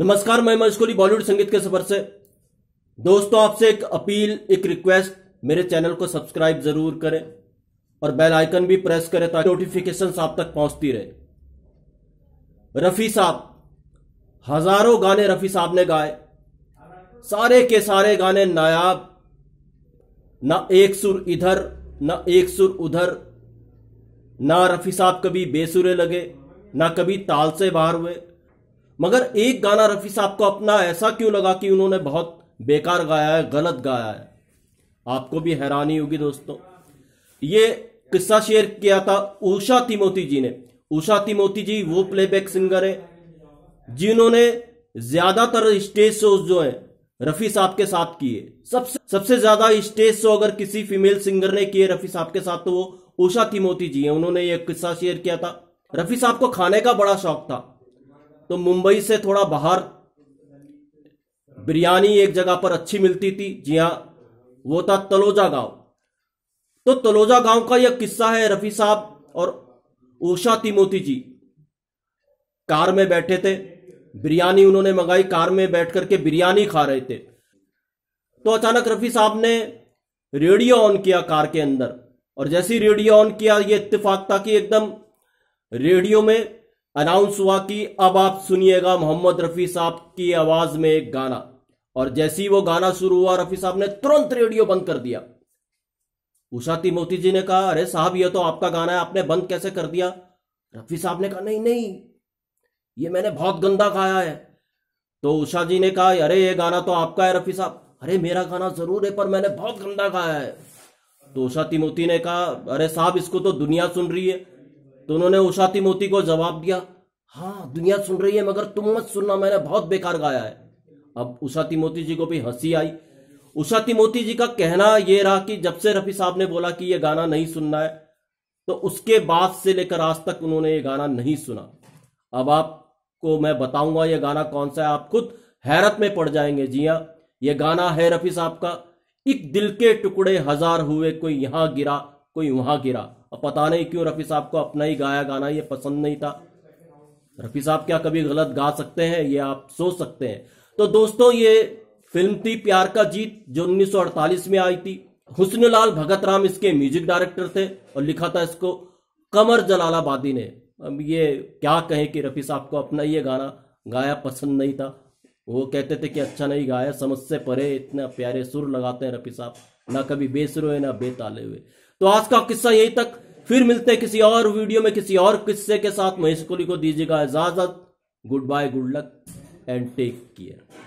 नमस्कार मैं मशकोली बॉलीवुड संगीत के सफर से दोस्तों आपसे एक अपील एक रिक्वेस्ट मेरे चैनल को सब्सक्राइब जरूर करें और बेल आइकन भी प्रेस करें ताकि नोटिफिकेशन आप तक पहुंचती रहे रफी साहब हजारों गाने रफी साहब ने गाए सारे के सारे गाने नायाब ना एक सुर इधर ना एक सुर उधर ना रफी साहब कभी बेसुरे लगे ना कभी ताल से बाहर हुए मगर एक गाना रफ़ी साहब को अपना ऐसा क्यों लगा कि उन्होंने बहुत बेकार गाया है गलत गाया है आपको भी हैरानी होगी दोस्तों ये किस्सा शेयर किया था उषा तिमोती जी ने उषा तिमोती जी वो प्लेबैक सिंगर है जिन्होंने ज्यादातर स्टेज शो जो है रफी साहब के साथ किए सबसे सबसे ज्यादा स्टेज शो अगर किसी फीमेल सिंगर ने किए रफी साहब के साथ तो वो उषा तिमोती जी है उन्होंने ये किस्सा शेयर किया था रफी साहब को खाने का बड़ा शौक था तो मुंबई से थोड़ा बाहर बिरयानी एक जगह पर अच्छी मिलती थी जी हाँ वो था तलोजा गांव तो तलोजा गांव का यह किस्सा है रफी साहब और उषा तिमोती जी कार में बैठे थे बिरयानी उन्होंने मंगाई कार में बैठ करके बिरयानी खा रहे थे तो अचानक रफी साहब ने रेडियो ऑन किया कार के अंदर और जैसे ही रेडियो ऑन किया ये इत्तेफाक था कि एकदम रेडियो में अनाउंस हुआ कि अब आप सुनिएगा मोहम्मद रफ़ी साहब की आवाज़ में एक गाना और जैसे ही वो गाना शुरू हुआ रफ़ी साहब ने तुरंत रेडियो बंद कर दिया उषा तिमोती जी ने कहा अरे साहब ये तो आपका गाना है आपने बंद कैसे कर दिया रफ़ी साहब ने कहा नहीं नहीं ये मैंने बहुत गंदा गाया है तो उषा जी ने कहा अरे ये गाना तो आपका है रफ़ी साहब अरे मेरा गाना ज़रूर है पर मैंने बहुत गंदा गाया है तो उषा तिमोती ने कहा अरे साहब इसको तो दुनिया सुन रही है तो उन्होंने उषाती मोती को जवाब दिया हाँ दुनिया सुन रही है मगर तुम मत सुनना मैंने बहुत बेकार गाया है अब उषाती मोती जी को भी हंसी आई उषाती मोती जी का कहना यह रहा कि जब से रफी साहब ने बोला कि यह गाना नहीं सुनना है तो उसके बाद से लेकर आज तक उन्होंने ये गाना नहीं सुना अब आपको मैं बताऊंगा यह गाना कौन सा है आप खुद हैरत में पड़ जाएंगे जी हाँ यह गाना है रफी साहब का एक दिल के टुकड़े हजार हुए कोई यहां गिरा कोई वहां गिरा अब पता नहीं क्यों रफ़ी साहब को अपना ही गाया गाना ये पसंद नहीं था रफ़ी साहब क्या कभी गलत गा सकते हैं ये आप सोच सकते हैं तो दोस्तों ये फिल्म थी प्यार का जीत जो 1948 में आई थी हुसनलाल भगत राम इसके म्यूजिक डायरेक्टर थे और लिखा था इसको कमर जलालाबादी ने अब ये क्या कहें कि रफ़ी साहब को अपना ये गाना गाया पसंद नहीं था वो कहते थे कि अच्छा नहीं गाया समझ से परे इतने प्यारे सुर लगाते हैं रफ़ी साहब ना कभी बेसरो ना बेताले हुए तो आज का किस्सा यही तक फिर मिलते हैं किसी और वीडियो में किसी और किस्से के साथ महेश कोहली को दीजिएगा इजाजत good bye good luck and take care